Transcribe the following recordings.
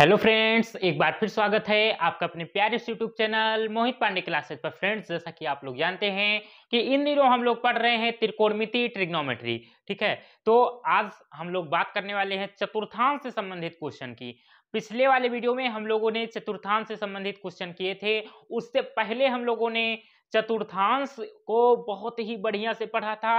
Hello friends एक बार फिर स्वागत है आपका अपने प्यारे YouTube channel Mohit Pandey classes पर फ्रेंड्स जैसा कि आप लोग जानते हैं कि इन दिनों हम लोग पढ़ रहे हैं त्रिकोणमिति ट्रिग्नोमेट्री ठीक है तो आज हम लोग बात करने वाले हैं चतुर्थांश से संबंधित क्वेश्चन की पिछले वाले वीडियो में हम लोगों ने चतुर्थांश से संबंधित क्वेश्चन किए थे उससे पहले हम लोगों ने चतुर्थांश को बहुत ही बढ़िया से पढ़ा था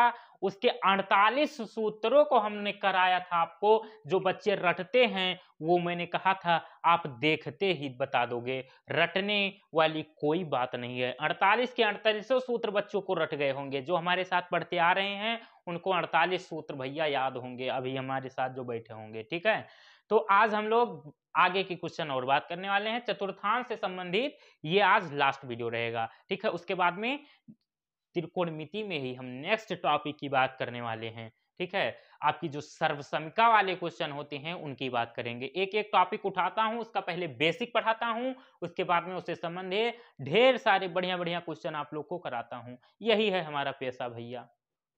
उसके 48 सूत्रों को हमने कराया था आपको जो बच्चे रटते हैं वो मैंने कहा था आप देखते ही बता दोगे रटने वाली कोई बात नहीं है 48 के 48 सूत्र बच्चों को रट गए होंगे जो हमारे साथ पढ़ते आ रहे हैं उनको 48 सूत्र भैया याद होंगे अभी हमारे साथ जो बैठे होंगे ठीक है तो आज हम लोग आगे की क्वेश्चन और बात करने वाले हैं चतुर्थांश से संबंधित ये आज लास्ट वीडियो रहेगा ठीक है उसके बाद में त्रिकोणमिति में ही हम नेक्स्ट टॉपिक की बात करने वाले हैं ठीक है आपकी जो सर्वसमिका वाले क्वेश्चन होते हैं उनकी बात करेंगे एक एक टॉपिक उठाता हूं उसका पहले बेसिक पढ़ाता हूं उसके बाद में उससे संबंधित ढेर सारे बढ़िया बढ़िया क्वेश्चन आप लोग को कराता हूं यही है हमारा पैसा भैया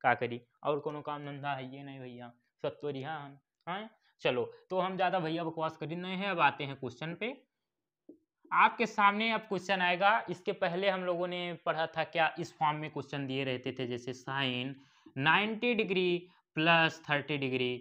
का करी और कोनो काम धंधा है ये नहीं भैया सब हम हाँ, हाँ। चलो तो हम ज़्यादा भैया बकवास कर रहे हैं अब आते हैं क्वेश्चन पे आपके सामने अब क्वेश्चन आएगा इसके पहले हम लोगों ने पढ़ा था क्या इस फॉर्म में क्वेश्चन दिए रहते थे जैसे साइन 90 डिग्री प्लस 30 डिग्री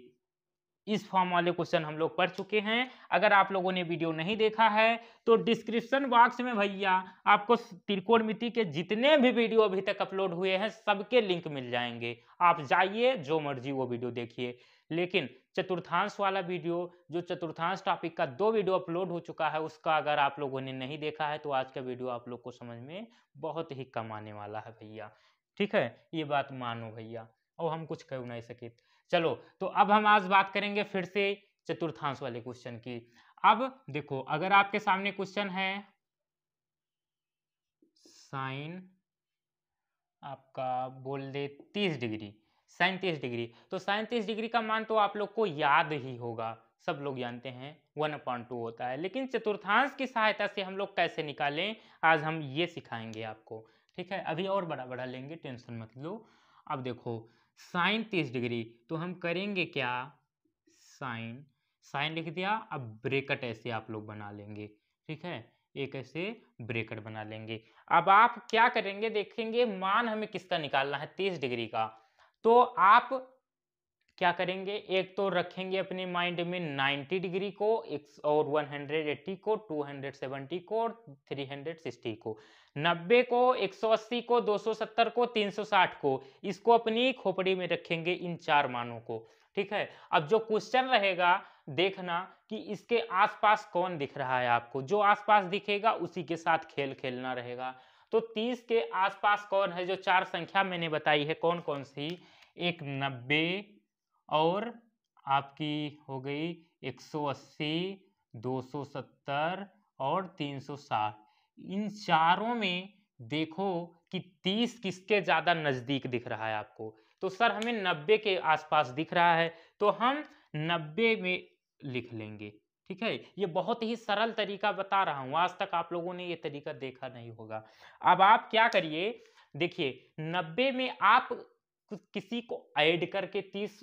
इस फॉर्म वाले क्वेश्चन हम लोग पढ़ चुके हैं अगर आप लोगों ने वीडियो नहीं देखा है तो डिस्क्रिप्शन बॉक्स में भैया आपको मिति के जितने भी वीडियो अभी तक अपलोड हुए हैं सबके लिंक मिल जाएंगे आप जाइए जो मर्जी वो वीडियो देखिए लेकिन चतुर्थांश वाला वीडियो जो चतुर्थांश टॉपिक का दो वीडियो अपलोड हो चुका है उसका अगर आप लोगों ने नहीं देखा है तो आज का वीडियो आप लोग को समझ में बहुत ही कम आने वाला है भैया ठीक है ये बात मानो भैया और हम कुछ कह नहीं सके चलो तो अब हम आज बात करेंगे फिर से चतुर्थांश वाले क्वेश्चन की अब देखो अगर आपके सामने क्वेश्चन है साइन आपका बोल दे तीस डिग्री सैंतीस डिग्री तो सैंतीस डिग्री का मान तो आप लोग को याद ही होगा सब लोग जानते हैं वन अपॉइंट टू होता है लेकिन चतुर्थांश की सहायता से हम लोग कैसे निकालें आज हम ये सिखाएंगे आपको ठीक है अभी और बड़ा बड़ा लेंगे टेंशन मत लो अब देखो साइन तीस डिग्री तो हम करेंगे क्या साइन साइन लिख दिया अब ब्रेकट ऐसे आप लोग बना लेंगे ठीक है एक ऐसे ब्रेकट बना लेंगे अब आप क्या करेंगे देखेंगे मान हमें किसका निकालना है तीस डिग्री का तो आप क्या करेंगे एक तो रखेंगे अपने माइंड में 90 डिग्री को और 180 को 270 को और 360 को 90 को 180 को 270 को 360 को इसको अपनी खोपड़ी में रखेंगे इन चार मानों को ठीक है अब जो क्वेश्चन रहेगा देखना कि इसके आसपास कौन दिख रहा है आपको जो आसपास दिखेगा उसी के साथ खेल खेलना रहेगा तो तीस के आसपास कौन है जो चार संख्या मैंने बताई है कौन कौन सी एक नब्बे और आपकी हो गई एक सौ अस्सी दो सौ सत्तर और तीन सौ साठ इन चारों में देखो कि तीस किसके ज़्यादा नज़दीक दिख रहा है आपको तो सर हमें नब्बे के आसपास दिख रहा है तो हम नब्बे में लिख लेंगे ठीक है ये बहुत ही सरल तरीका बता रहा हूं आज तक आप लोगों ने ये तरीका देखा नहीं होगा अब आप क्या करिए देखिए नब्बे में आप किसी को ऐड करके तीस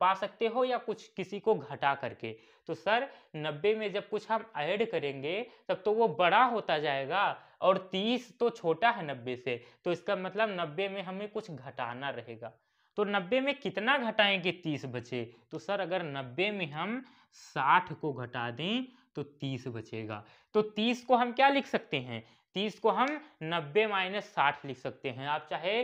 पा सकते हो या कुछ किसी को घटा करके तो सर नब्बे में जब कुछ हम ऐड करेंगे तब तो वो बड़ा होता जाएगा और तीस तो छोटा है नब्बे से तो इसका मतलब नब्बे में हमें कुछ घटाना रहेगा तो 90 में कितना घटाएंगे 30 बचे तो सर अगर 90 में हम 60 को घटा दें तो 30 बचेगा तो 30 को हम क्या लिख सकते हैं 30 को हम 90 माइनस साठ लिख सकते हैं आप चाहे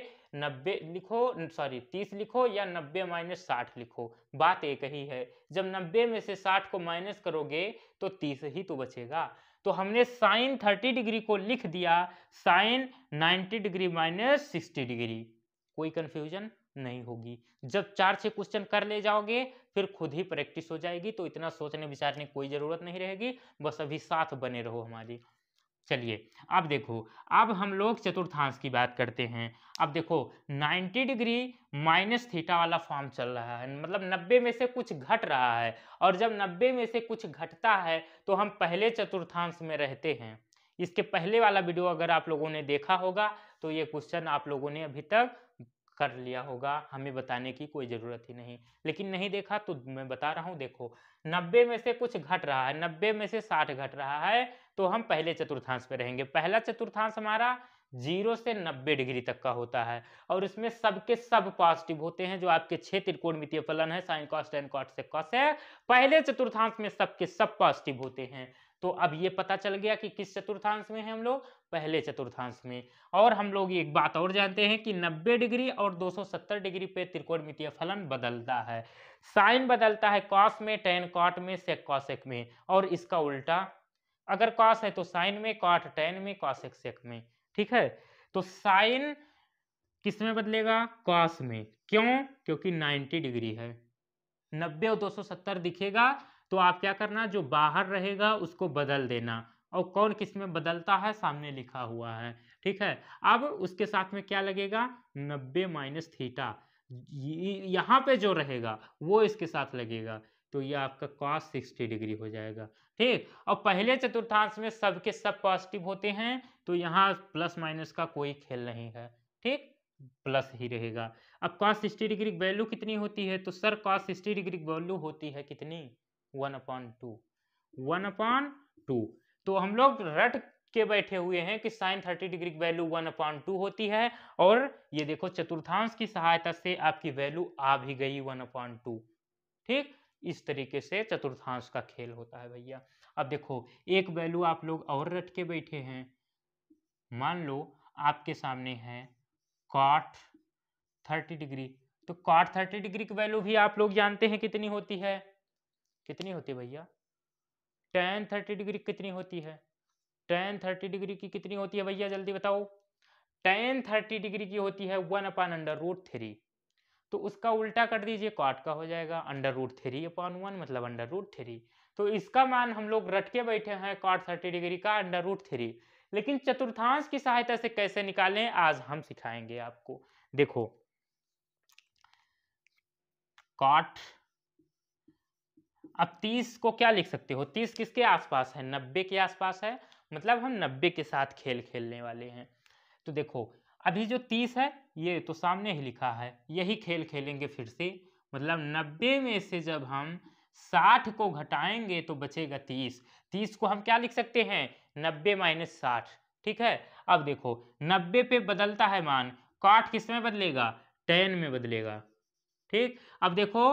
90 लिखो सॉरी 30 लिखो या 90 माइनस साठ लिखो बात एक ही है जब 90 में से 60 को माइनस करोगे तो 30 ही तो बचेगा तो हमने साइन 30 डिग्री को लिख दिया sine 90 degree minus sixty degree कोई कन्फ्यूजन नहीं होगी जब चार छः क्वेश्चन कर ले जाओगे फिर खुद ही प्रैक्टिस हो जाएगी तो इतना सोचने विचारने कोई ज़रूरत नहीं रहेगी बस अभी साथ बने रहो हमारी चलिए अब देखो अब हम लोग चतुर्थांश की बात करते हैं अब देखो 90 डिग्री माइनस थीटा वाला फॉर्म चल रहा है मतलब 90 में से कुछ घट रहा है और जब 90 में से कुछ घटता है तो हम पहले चतुर्थांश में रहते हैं इसके पहले वाला वीडियो अगर आप लोगों ने देखा होगा तो ये क्वेश्चन आप लोगों ने अभी तक कर लिया होगा हमें बताने की कोई ज़रूरत ही नहीं लेकिन नहीं देखा तो मैं बता रहा हूँ देखो नब्बे में से कुछ घट रहा है नब्बे में से साठ घट रहा है तो हम पहले चतुर्थांश पे रहेंगे पहला चतुर्थांश हमारा जीरो से नब्बे डिग्री तक का होता है और इसमें सबके सब पॉजिटिव होते हैं जो आपके छह मितीय फलन है साइन कॉस्ट एन कॉट से कॉस है पहले चतुर्थांश में सबके सब पॉजिटिव होते हैं तो अब ये पता चल गया कि किस चतुर्थांश में है हम लोग पहले चतुर्थांश में और हम लोग एक बात और जानते हैं कि 90 डिग्री और 270 डिग्री पे त्रिकोणमितीय फलन बदलता है साइन बदलता है कॉस में टेन कॉट में सेक कॉसेक में और इसका उल्टा अगर कॉस है तो साइन में कॉट टेन में कॉसेक सेक में ठीक है तो साइन किस में बदलेगा कॉस में क्यों क्योंकि नाइन्टी डिग्री है नब्बे और सत्तर दिखेगा तो आप क्या करना जो बाहर रहेगा उसको बदल देना और कौन किस में बदलता है सामने लिखा हुआ है ठीक है अब उसके साथ में क्या लगेगा नब्बे माइनस थीटा यहाँ पे जो रहेगा वो इसके साथ लगेगा तो ये आपका कॉस सिक्सटी डिग्री हो जाएगा ठीक और पहले चतुर्थांश में सब सब पॉजिटिव होते हैं तो यहाँ प्लस माइनस का कोई खेल नहीं है ठीक प्लस ही रहेगा अब कॉस सिक्सटी डिग्री वैल्यू कितनी होती है तो sir cos sixty degree value होती है कितनी one upon two one upon two तो हम लोग रट के बैठे हुए हैं कि साइन थर्टी डिग्री की वैल्यू वन अपॉन टू होती है और ये देखो चतुर्थांश की सहायता से आपकी वैल्यू आ भी गई वन अपॉन टू ठीक इस तरीके से चतुर्थांश का खेल होता है भैया अब देखो एक वैल्यू आप लोग और रट के बैठे हैं मान लो आपके सामने है कॉट थर्टी डिग्री तो कॉट थर्टी डिग्री की वैल्यू भी आप लोग जानते हैं कितनी होती है कितनी होती है भैया टेन थर्टी डिग्री कितनी होती है टेन थर्टी डिग्री की कितनी होती है भैया जल्दी बताओ टेन थर्टी डिग्री की होती है one upon under root three तो उसका उल्टा कर दीजिए कॉट तो का हो जाएगा under root three upon one मतलब अंडर रूट थ्री तो इसका मान हम लोग रट के बैठे हैं कॉट तो थर्टी डिग्री का अंडर रूट थ्री लेकिन चतुर्थांश की सहायता से कैसे निकालें आज हम सिखाएंगे आपको देखो कॉट तो अब 30 को क्या लिख सकते हो 30 किसके आसपास है 90 के आसपास है मतलब हम 90 के साथ खेल खेलने वाले हैं तो देखो अभी जो 30 है ये तो सामने ही लिखा है यही खेल खेलेंगे फिर से मतलब 90 में से जब हम 60 को घटाएंगे तो बचेगा 30 30 को हम क्या लिख सकते हैं 90 माइनस साठ ठीक है अब देखो 90 पे बदलता है मान काठ किस में बदलेगा टेन में बदलेगा ठीक अब देखो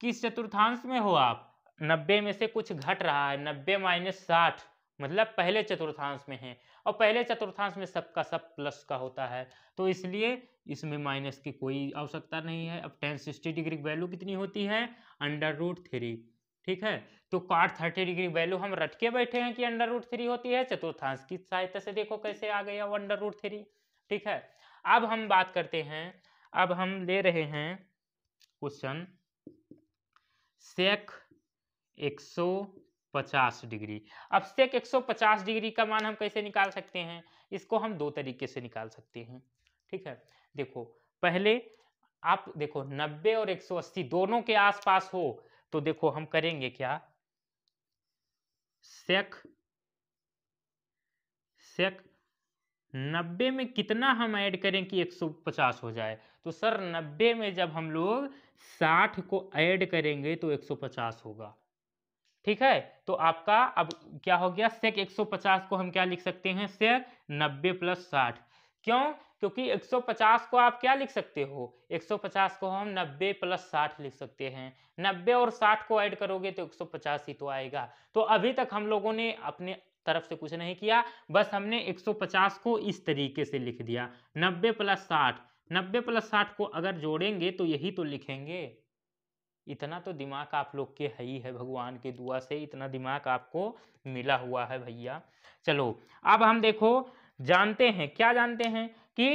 किस चतुर्थांश में हो आप नब्बे में से कुछ घट रहा है नब्बे माइनस साठ मतलब पहले चतुर्थांश में है और पहले चतुर्थांश में सबका सब प्लस का होता है तो इसलिए इसमें माइनस की कोई आवश्यकता नहीं है अब टेन सिक्सटी डिग्री वैल्यू कितनी होती है अंडर रूट थ्री ठीक है तो कार्ड थर्टी डिग्री वैल्यू हम रटके बैठे हैं कि अंडर रूट थ्री होती है चतुर्थांश की सहायता से देखो कैसे आ गया वो अंडर रूट थ्री ठीक है अब हम बात करते हैं अब हम ले रहे हैं क्वेश्चन सेक 150 डिग्री अब सेक 150 डिग्री का मान हम कैसे निकाल सकते हैं इसको हम दो तरीके से निकाल सकते हैं ठीक है देखो पहले आप देखो 90 और 180 दोनों के आसपास हो तो देखो हम करेंगे क्या सेक सेक 90 में कितना हम ऐड करें कि 150 हो जाए तो सर 90 में जब हम लोग साठ को ऐड करेंगे तो एक सौ पचास होगा ठीक है तो आपका अब क्या हो गया सेक पचास को हम क्या लिख सकते हैं सेक नब्बे प्लस साठ क्यों क्योंकि 150 को आप क्या लिख सकते हो 150 को हम 90 प्लस 60 लिख सकते हैं 90 और 60 को ऐड करोगे तो 150 ही तो आएगा तो अभी तक हम लोगों ने अपने तरफ से कुछ नहीं किया बस हमने 150 को इस तरीके से लिख दिया 90 प्लस साठ नब्बे प्लस साठ को अगर जोड़ेंगे तो यही तो लिखेंगे इतना तो दिमाग आप लोग के है ही है भगवान के दुआ से इतना दिमाग आपको मिला हुआ है भैया चलो अब हम देखो जानते हैं क्या जानते हैं कि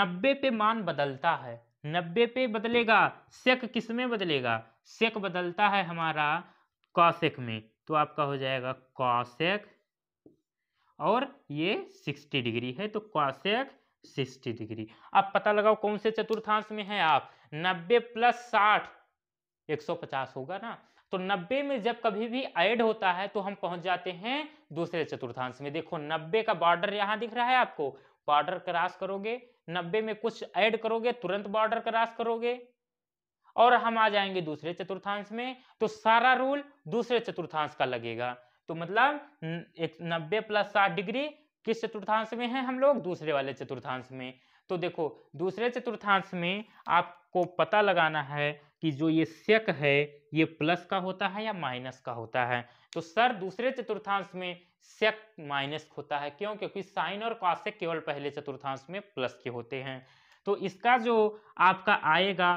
नब्बे पे मान बदलता है नब्बे पे बदलेगा सेक किस में बदलेगा सेक बदलता है हमारा कॉसेक में तो आपका हो जाएगा कॉसेक और ये सिक्सटी डिग्री है तो कौशिक सिक्सटी डिग्री अब पता लगाओ कौन से चतुर्थांश में है आप नब्बे प्लस साठ एक सौ पचास होगा ना तो 90 में जब कभी भी ऐड होता है तो हम पहुंच जाते हैं दूसरे चतुर्थांश में देखो 90 का बॉर्डर यहाँ दिख रहा है आपको बॉर्डर क्रॉस करोगे 90 में कुछ ऐड करोगे तुरंत बॉर्डर क्रॉस करोगे और हम आ जाएंगे दूसरे चतुर्थांश में तो सारा रूल दूसरे चतुर्थांश का लगेगा तो मतलब एक नब्बे प्लस साठ डिग्री किस चतुर्थांश में है हम लोग दूसरे वाले चतुर्थांश में तो देखो दूसरे चतुर्थांश में आपको पता लगाना है कि जो ये शक है ये प्लस का होता है या माइनस का होता है तो सर दूसरे चतुर्थांश में शक माइनस होता है क्यों क्योंकि साइन और कॉशेक केवल पहले चतुर्थांश में प्लस के होते हैं तो इसका जो आपका आएगा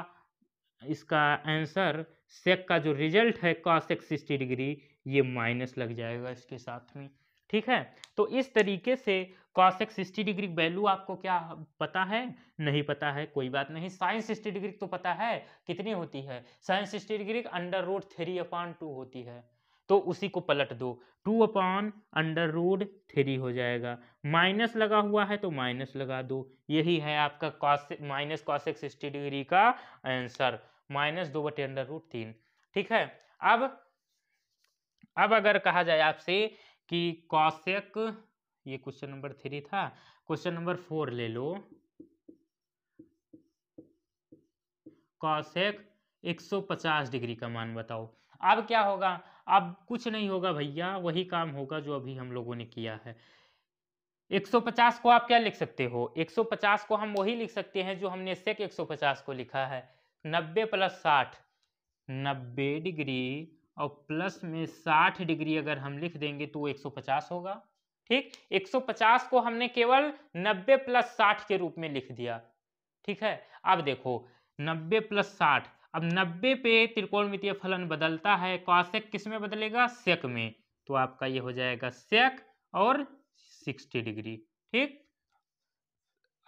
इसका आंसर सेक का जो रिजल्ट है कॉसेक सिक्सटी डिग्री ये माइनस लग जाएगा इसके साथ में ठीक है तो इस तरीके से कॉशेक सिक्सटी डिग्री वैल्यू आपको क्या पता है नहीं पता है कोई बात नहीं साइंस सिक्सटी डिग्री तो पता है कितनी होती है sine sixty degree under root three upon two होती है तो उसी को पलट दो two upon under root three हो जाएगा माइनस लगा हुआ है तो माइनस लगा दो यही है आपका माइनस कॉशेक सिक्सटी डिग्री का आंसर माइनस दो बटे अंडर रूट तीन ठीक है अब अब अगर कहा जाए आपसे कि कौशिक ये क्वेश्चन नंबर थ्री था क्वेश्चन नंबर फोर ले लो कौशिक 150 डिग्री का मान बताओ अब क्या होगा अब कुछ नहीं होगा भैया वही काम होगा जो अभी हम लोगों ने किया है 150 को आप क्या लिख सकते हो 150 को हम वही लिख सकते हैं जो हमने सेक 150 को लिखा है 90 प्लस साठ नब्बे डिग्री और प्लस में 60 डिग्री अगर हम लिख देंगे तो 150 होगा ठीक 150 को हमने केवल 90 प्लस 60 के रूप में लिख दिया ठीक है अब देखो 90 प्लस 60 अब 90 पे त्रिकोणमितीय फलन बदलता है कॉसेक किस में बदलेगा सेक में तो आपका ये हो जाएगा सेक और 60 डिग्री ठीक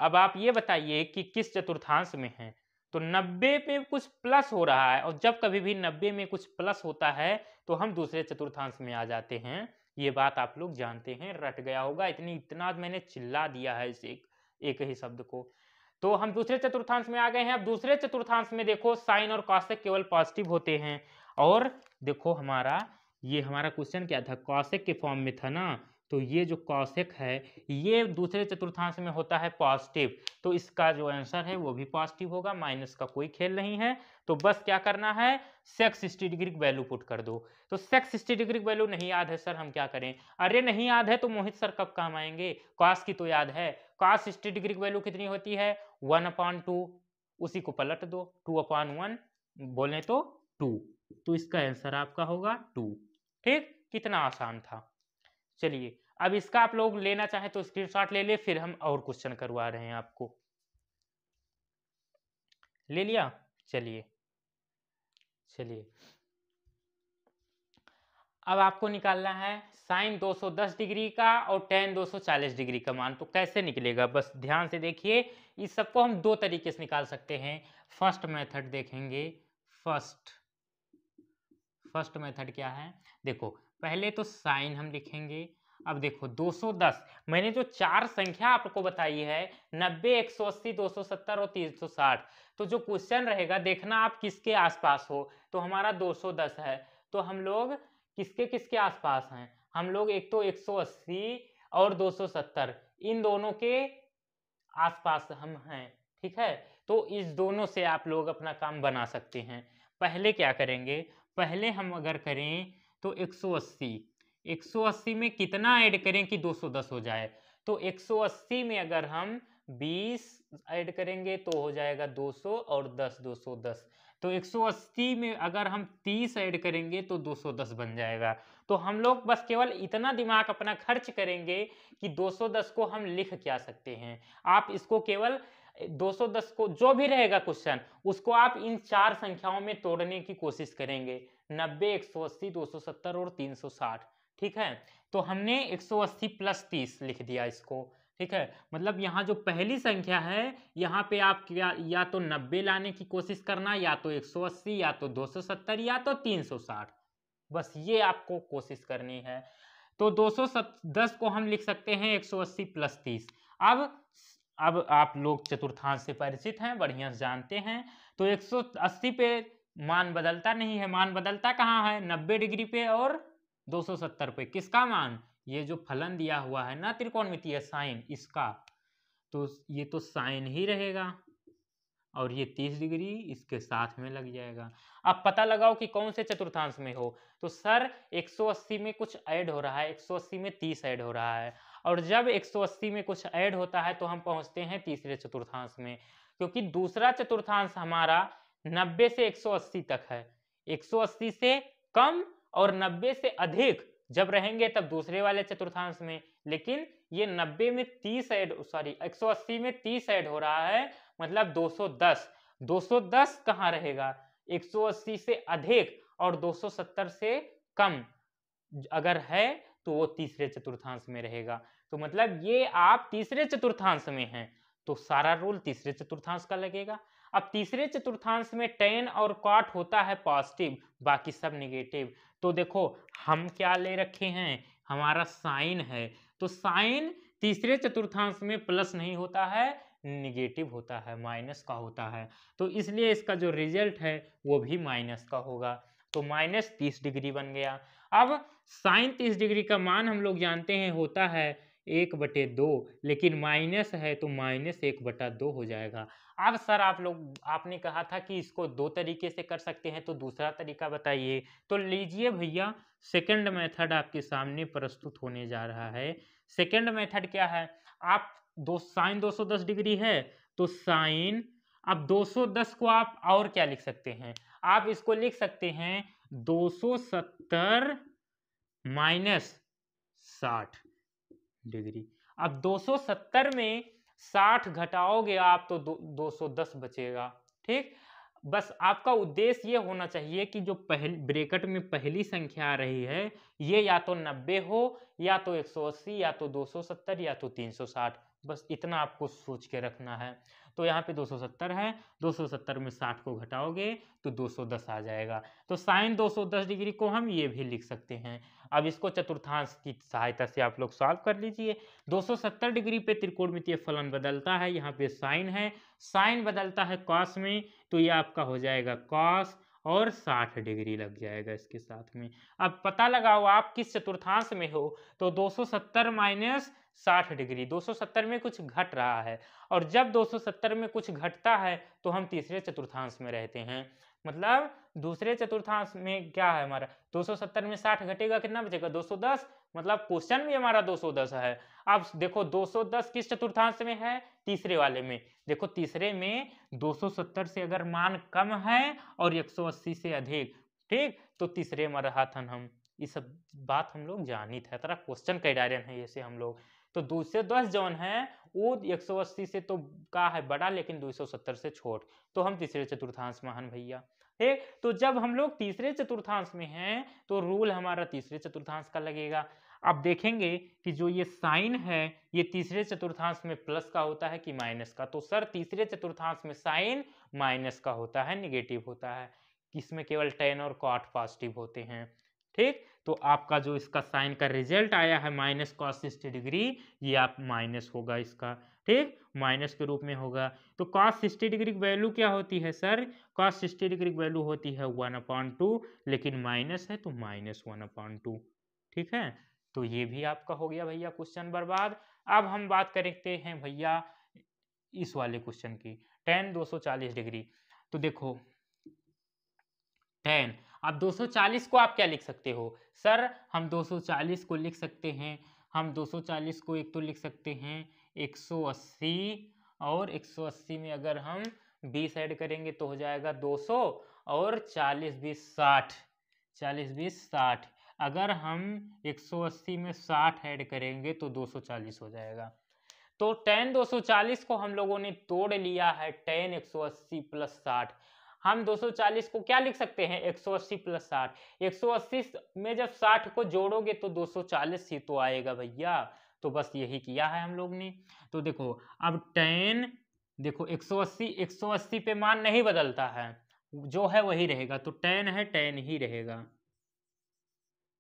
अब आप ये बताइए कि किस चतुर्थांश में है तो 90 पे कुछ प्लस हो रहा है और जब कभी भी 90 में कुछ प्लस होता है तो हम दूसरे चतुर्थांश में आ जाते हैं ये बात आप लोग जानते हैं रट गया होगा इतनी इतना तो मैंने चिल्ला दिया है इस एक, एक ही शब्द को तो हम दूसरे चतुर्थांश में आ गए हैं अब दूसरे चतुर्थांश में देखो साइन और कौशिक केवल पॉजिटिव होते हैं और देखो हमारा ये हमारा क्वेश्चन क्या था कौशिक के फॉर्म में था ना तो ये जो कौशिक है ये दूसरे चतुर्थांश में होता है पॉजिटिव तो इसका जो आंसर है वो भी पॉजिटिव होगा माइनस का कोई खेल नहीं है तो बस क्या करना है sec sixty degree value put कर दो तो सेक्स सिक्सटी डिग्री वैल्यू नहीं याद है सर हम क्या करें अरे नहीं याद है तो मोहित सर कब काम आएंगे कॉस की तो याद है कॉस सिक्सटी डिग्री वैल्यू कितनी होती है वन अपॉन टू उसी को पलट दो टू अपॉन वन बोले तो टू तो इसका आंसर आपका होगा टू ठीक कितना आसान था चलिए अब इसका आप लोग लेना चाहें तो स्क्रीनशॉट ले ले फिर हम और क्वेश्चन करवा रहे हैं आपको ले लिया चलिए चलिए अब आपको निकालना है साइन 210 डिग्री का और टेन 240 डिग्री का मान तो कैसे निकलेगा बस ध्यान से देखिए इस सबको हम दो तरीके से निकाल सकते हैं फर्स्ट मेथड देखेंगे फर्स्ट फर्स्ट मेथड क्या है देखो पहले तो साइन हम लिखेंगे अब देखो 210 मैंने जो चार संख्या आपको बताई है 90, 180, 270 और 360 तो जो क्वेश्चन रहेगा देखना आप किसके आसपास हो तो हमारा 210 है तो हम लोग किसके किसके आसपास हैं हम लोग एक तो 180 और 270 इन दोनों के आसपास हम हैं ठीक है तो इस दोनों से आप लोग अपना काम बना सकते हैं पहले क्या करेंगे पहले हम अगर करें तो 180 180 में कितना ऐड करें कि 210 हो जाए तो 180 में अगर हम 20 ऐड करेंगे तो हो जाएगा 200 और 10 210 तो 180 में अगर हम 30 ऐड करेंगे तो 210 बन जाएगा तो हम लोग बस केवल इतना दिमाग अपना खर्च करेंगे कि 210 को हम लिख क्या सकते हैं आप इसको केवल 210 को जो भी रहेगा क्वेश्चन उसको आप इन चार संख्याओं में तोड़ने की कोशिश करेंगे नब्बे एक सौ अस्सी दो सौ सत्तर और तीन सौ साठ ठीक है तो हमने एक सौ अस्सी प्लस तीस लिख दिया इसको ठीक है मतलब यहाँ जो पहली संख्या है यहाँ पे आप या, या तो नब्बे लाने की कोशिश करना या तो एक सौ अस्सी या तो दो सौ सत्तर या तो तीन सौ साठ बस ये आपको कोशिश करनी है तो दो सौ दस को हम लिख सकते हैं एक सौ अस्सी प्लस तीस अब अब आप लोग चतुर्थांश से परिचित हैं बढ़िया जानते हैं तो एक सौ अस्सी पे मान बदलता नहीं है मान बदलता कहाँ है नब्बे डिग्री पे और 270 पे किसका मान ये जो फलन दिया हुआ है ना त्रिकोणमितीय साइन इसका तो ये तो साइन ही रहेगा और ये तीस डिग्री इसके साथ में लग जाएगा अब पता लगाओ कि कौन से चतुर्थांश में हो तो सर 180 में कुछ ऐड हो रहा है 180 में 30 ऐड हो रहा है और जब 180 में कुछ ऐड होता है तो हम पहुंचते हैं तीसरे चतुर्थांश में क्योंकि दूसरा चतुर्थांश हमारा 90 से 180 तक है 180 से कम और 90 से अधिक जब रहेंगे तब दूसरे वाले चतुर्थांश में लेकिन ये 90 में 30 ऐड सॉरी 180 में 30 ऐड हो रहा है मतलब 210 210 कहाँ रहेगा 180 से अधिक और 270 से कम अगर है तो वो तीसरे चतुर्थांश में रहेगा तो मतलब ये आप तीसरे चतुर्थांश में हैं तो सारा रूल तीसरे चतुर्थांश का लगेगा अब तीसरे चतुर्थांश में टेन और कॉट होता है पॉजिटिव बाकी सब निगेटिव तो देखो हम क्या ले रखे हैं हमारा साइन है तो साइन तीसरे चतुर्थांश में प्लस नहीं होता है निगेटिव होता है माइनस का होता है तो इसलिए इसका जो रिजल्ट है वो भी माइनस का होगा तो माइनस तीस डिग्री बन गया अब साइन तीस डिग्री का मान हम लोग जानते हैं होता है एक बटे दो लेकिन माइनस है तो माइनस एक बटा दो हो जाएगा अब सर आप लोग आपने कहा था कि इसको दो तरीके से कर सकते हैं तो दूसरा तरीका बताइए तो लीजिए भैया सेकंड मेथड आपके सामने प्रस्तुत होने जा रहा है सेकंड मेथड क्या है आप दो साइन दस डिग्री है तो साइन अब 210 को आप और क्या लिख सकते हैं आप इसको लिख सकते हैं 270 माइनस साठ डिग्री अब 270 में 60 घटाओगे आप तो दो, 210 बचेगा ठीक बस आपका उद्देश्य ये होना चाहिए कि जो पहल ब्रेकट में पहली संख्या आ रही है ये या तो 90 हो या तो 180 या तो 270 या तो 360 बस इतना आपको सोच के रखना है तो यहाँ पे 270 है 270 में 60 को घटाओगे तो 210 आ जाएगा तो साइन 210 डिग्री को हम ये भी लिख सकते हैं अब इसको चतुर्थांश की सहायता से आप लोग सॉल्व कर लीजिए 270 डिग्री पे त्रिकोणमितीय फलन बदलता है यहाँ पे साइन है साइन बदलता है कॉस में तो ये आपका हो जाएगा कॉस और 60 डिग्री लग जाएगा इसके साथ में अब पता लगाओ आप किस चतुर्थांश में हो तो 270 माइनस 60 डिग्री 270 में कुछ घट रहा है और जब 270 में कुछ घटता है तो हम तीसरे चतुर्थांश में रहते हैं मतलब दूसरे चतुर्थांश में क्या है हमारा 270 में 60 घटेगा कितना बचेगा 210 मतलब क्वेश्चन भी हमारा 210 है अब देखो 210 किस चतुर्थांश में है तीसरे वाले में देखो तीसरे में 270 से अगर मान कम है और 180 से अधिक ठीक तो तीसरे में रहा था हम ये सब बात हम लोग जानी है तरह क्वेश्चन कैडारियन है जैसे हम लोग तो दो सौ दस जौन है वो 180 से तो का है बड़ा लेकिन 270 से छोट तो हम तीसरे चतुर्थांश महान भैया ठीक तो जब हम लोग तीसरे चतुर्थांश में हैं तो रूल हमारा तीसरे चतुर्थांश का लगेगा आप देखेंगे कि जो ये साइन है ये तीसरे चतुर्थांश में प्लस का होता है कि माइनस का तो सर तीसरे चतुर्थांश में साइन माइनस का होता है निगेटिव होता है इसमें केवल टेन और कॉट पॉजिटिव होते हैं ठीक तो आपका जो इसका साइन का रिजल्ट आया है माइनस कॉस सिक्सटी डिग्री ये आप माइनस होगा इसका ठीक माइनस के रूप में होगा तो कॉस सिक्सटी डिग्री की वैल्यू क्या होती है सर कॉस सिक्सटी डिग्री की वैल्यू होती है वन अपॉइंट टू लेकिन माइनस है तो माइनस वन अपॉइंट टू ठीक है तो ये भी आपका हो गया भैया क्वेश्चन बर्बाद अब हम बात करते हैं भैया इस वाले क्वेश्चन की टेन दो सौ चालीस डिग्री तो देखो टेन आप 240 को आप क्या लिख सकते हो सर हम 240 को लिख सकते हैं हम 240 को एक तो लिख सकते हैं 180 और 180 में अगर हम 20 ऐड करेंगे तो हो जाएगा 200 और 40 बीस साठ चालीस बीस साठ अगर हम 180 में 60 ऐड करेंगे तो 240 हो जाएगा तो टेन 240 को हम लोगों ने तोड़ लिया है सौ 180 प्लस साठ हम 240 को क्या लिख सकते हैं 180 प्लस साठ एक में जब 60 को जोड़ोगे तो 240 ही तो आएगा भैया तो बस यही किया है हम लोग ने तो देखो अब टेन देखो 180 180 पे मान नहीं बदलता है जो है वही रहेगा तो टेन है टेन ही रहेगा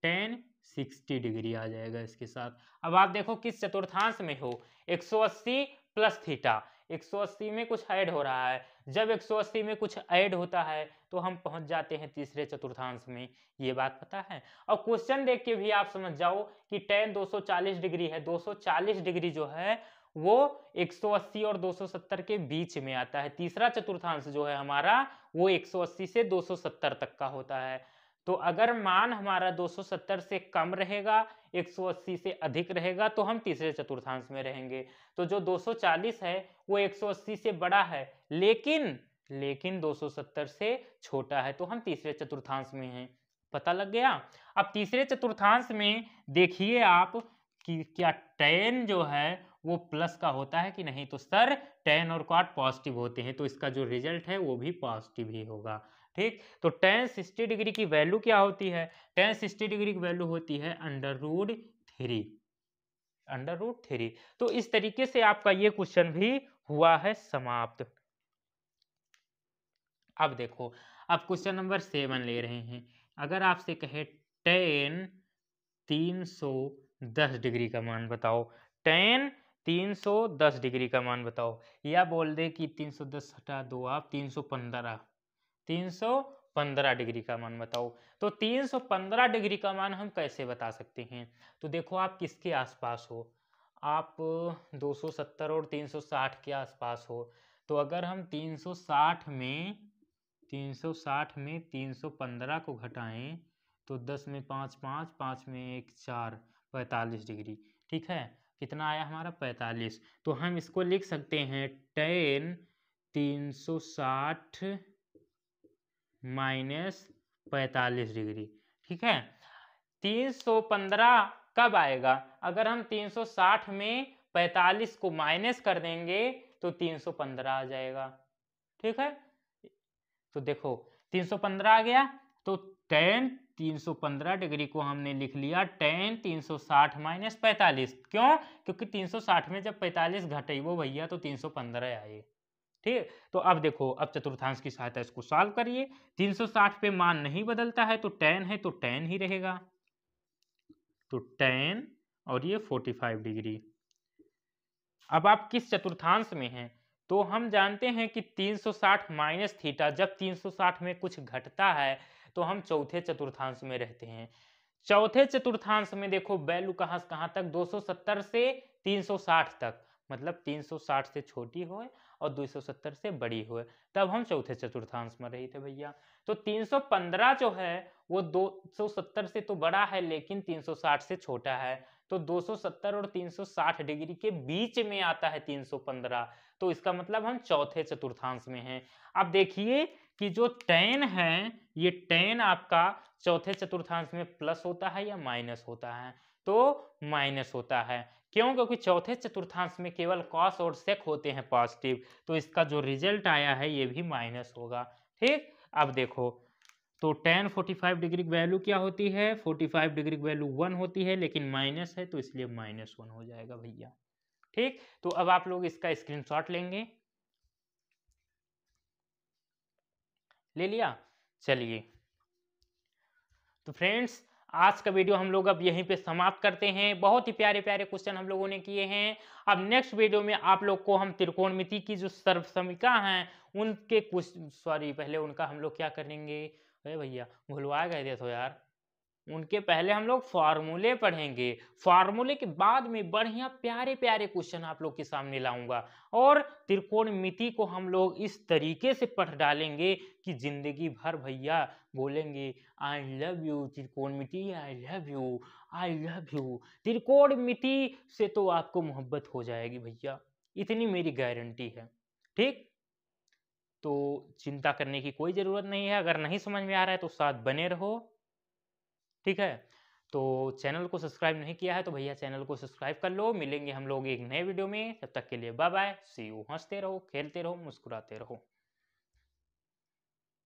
टेन सिक्सटी डिग्री आ जाएगा इसके साथ अब आप देखो किस चतुर्थांश में हो 180 प्लस थीटा 180 में कुछ ऐड हो रहा है जब 180 में कुछ ऐड होता है तो हम पहुंच जाते हैं तीसरे चतुर्थांश में ये बात पता है और क्वेश्चन देख के भी आप समझ जाओ कि टेन 240 डिग्री है 240 डिग्री जो है वो 180 और 270 के बीच में आता है तीसरा चतुर्थांश जो है हमारा वो 180 से 270 तक का होता है तो अगर मान हमारा 270 से कम रहेगा 180 से अधिक रहेगा तो हम तीसरे चतुर्थांश में रहेंगे तो जो 240 है वो 180 से बड़ा है लेकिन लेकिन 270 से छोटा है तो हम तीसरे चतुर्थांश में हैं पता लग गया अब तीसरे चतुर्थांश में देखिए आप कि क्या टेन जो है वो प्लस का होता है कि नहीं तो सर टेन और कॉट पॉजिटिव होते हैं तो इसका जो रिजल्ट है वो भी पॉजिटिव ही होगा ठीक तो टेन सिक्सटी डिग्री की वैल्यू क्या होती है टेन सिक्सटी डिग्री की वैल्यू होती है under root three under root three तो इस तरीके से आपका ये क्वेश्चन भी हुआ है समाप्त अब देखो अब क्वेश्चन नंबर सेवन ले रहे हैं अगर आपसे कहे टेन तीन सौ दस डिग्री का मान बताओ टेन 310 डिग्री का मान बताओ या बोल दे कि 310 हटा दो आप 315 315 डिग्री का मान बताओ तो 315 डिग्री का मान हम कैसे बता सकते हैं तो देखो आप किसके आसपास हो आप 270 और 360 के आसपास हो तो अगर हम 360 में 360 में 315 को घटाएं तो 10 में पाँच पाँच पाँच में एक चार पैंतालीस डिग्री ठीक है कितना आया हमारा पैंतालीस तो हम इसको लिख सकते हैं टेन तीन सौ साठ माइनस पैतालीस डिग्री ठीक है तीन सौ पंद्रह कब आएगा अगर हम तीन सौ साठ में पैतालीस को माइनस कर देंगे तो तीन सौ पंद्रह आ जाएगा ठीक है तो देखो तीन सौ पंद्रह आ गया तो टेन 315 डिग्री को हमने लिख लिया टेन 360 माइनस पैंतालीस क्यों क्योंकि 360 में जब 45 घटे वो भैया तो 315 आए ठीक तो अब देखो अब चतुर्थांश की सहायता इसको सॉल्व करिए 360 पे मान नहीं बदलता है तो टेन है तो टेन ही रहेगा तो टेन और ये 45 डिग्री अब आप किस चतुर्थांश में हैं तो हम जानते हैं कि 360 माइनस थीटा जब 360 में कुछ घटता है तो हम चौथे चतुर्थांश में रहते हैं चौथे चतुर्थांश में देखो वैल्यू कहाँ से कहाँ तक 270 से 360 तक मतलब 360 से छोटी हो और 270 से बड़ी हो तब हम चौथे चतुर्थांश में रहे थे भैया तो 315 जो है वो 270 से तो बड़ा है लेकिन 360 से छोटा है तो 270 और 360 डिग्री के बीच में आता है 315 तो इसका मतलब हम चौथे चतुर्थांश में हैं अब देखिए कि जो टेन है ये टेन आपका चौथे चतुर्थांश में प्लस होता है या माइनस होता है तो माइनस होता है क्यों क्योंकि चौथे चतुर्थांश में केवल कॉस और सेक होते हैं पॉजिटिव तो इसका जो रिजल्ट आया है ये भी माइनस होगा ठीक अब देखो तो tan forty five degree value क्या होती है forty five degree value one होती है लेकिन माइनस है तो इसलिए माइनस वन हो जाएगा भैया ठीक तो अब आप लोग इसका स्क्रीनशॉट लेंगे ले लिया चलिए तो फ्रेंड्स आज का वीडियो हम लोग अब यहीं पे समाप्त करते हैं बहुत ही प्यारे प्यारे क्वेश्चन हम लोगों ने किए हैं अब नेक्स्ट वीडियो में आप लोग को हम त्रिकोणमिति की जो सर्वसमिका हैं उनके कुछ सॉरी पहले उनका हम लोग क्या करेंगे अरे भैया भुलवाया गए थे तो यार उनके पहले हम लोग फार्मूले पढ़ेंगे फार्मूले के बाद में बढ़िया प्यारे प्यारे क्वेश्चन आप लोग के सामने लाऊंगा और त्रिकोण मिति को हम लोग इस तरीके से पढ़ डालेंगे कि जिंदगी भर भैया बोलेंगे आई लव यू त्रिकोण मिति I love you I love you त्रिकोण मिति से तो आपको मोहब्बत हो जाएगी भैया इतनी मेरी गारंटी है ठीक तो चिंता करने की कोई ज़रूरत नहीं है अगर नहीं समझ में आ रहा है तो साथ बने रहो ठीक है तो चैनल को सब्सक्राइब नहीं किया है तो भैया चैनल को सब्सक्राइब कर लो मिलेंगे हम लोग एक नए वीडियो में तब तक के लिए बाय बाय सी यू हंसते रहो खेलते रहो मुस्कुराते रहो